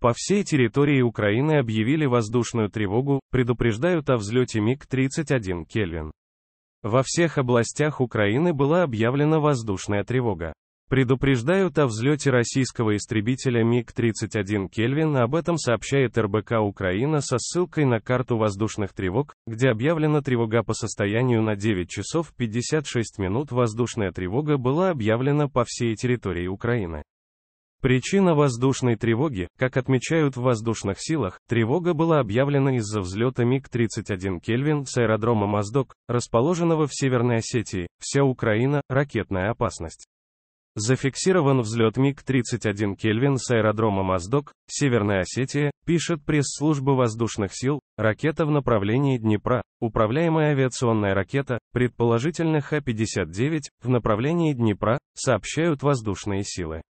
По всей территории Украины объявили воздушную тревогу, предупреждают о взлете МиГ-31 Кельвин. Во всех областях Украины была объявлена воздушная тревога. Предупреждают о взлете российского истребителя МиГ-31 Кельвин, об этом сообщает РБК Украина со ссылкой на карту воздушных тревог, где объявлена тревога по состоянию на 9 часов 56 минут. Воздушная тревога была объявлена по всей территории Украины. Причина воздушной тревоги, как отмечают в воздушных силах, тревога была объявлена из-за взлета МиГ-31 Кельвин с аэродрома Моздок, расположенного в Северной Осетии, вся Украина, ракетная опасность. Зафиксирован взлет МиГ-31 Кельвин с аэродрома Моздок, Северная Осетия, пишет пресс-служба воздушных сил, ракета в направлении Днепра, управляемая авиационная ракета, предположительно Х-59, в направлении Днепра, сообщают воздушные силы.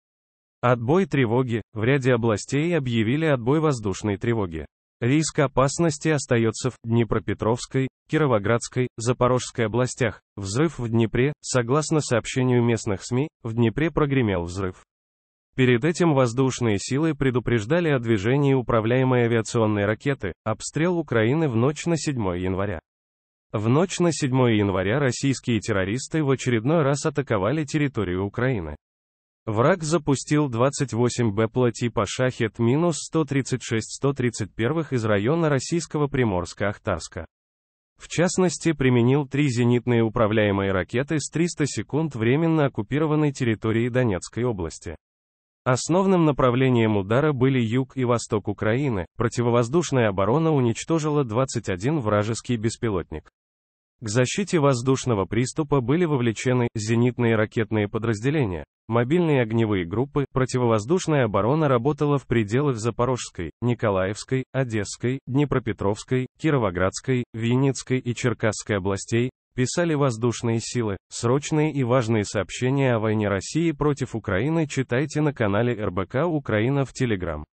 Отбой тревоги. В ряде областей объявили отбой воздушной тревоги. Риск опасности остается в Днепропетровской, Кировоградской, Запорожской областях. Взрыв в Днепре, согласно сообщению местных СМИ, в Днепре прогремел взрыв. Перед этим воздушные силы предупреждали о движении управляемой авиационной ракеты, обстрел Украины в ночь на 7 января. В ночь на 7 января российские террористы в очередной раз атаковали территорию Украины. Враг запустил 28 б типа «Шахет» минус 136-131 из района российского Приморска-Ахтарска. В частности, применил три зенитные управляемые ракеты с 300 секунд временно оккупированной территории Донецкой области. Основным направлением удара были юг и восток Украины, противовоздушная оборона уничтожила 21 вражеский беспилотник. К защите воздушного приступа были вовлечены зенитные ракетные подразделения, Мобильные огневые группы, противовоздушная оборона работала в пределах Запорожской, Николаевской, Одесской, Днепропетровской, Кировоградской, Винницкой и Черкасской областей, писали воздушные силы. Срочные и важные сообщения о войне России против Украины читайте на канале РБК Украина в Телеграм.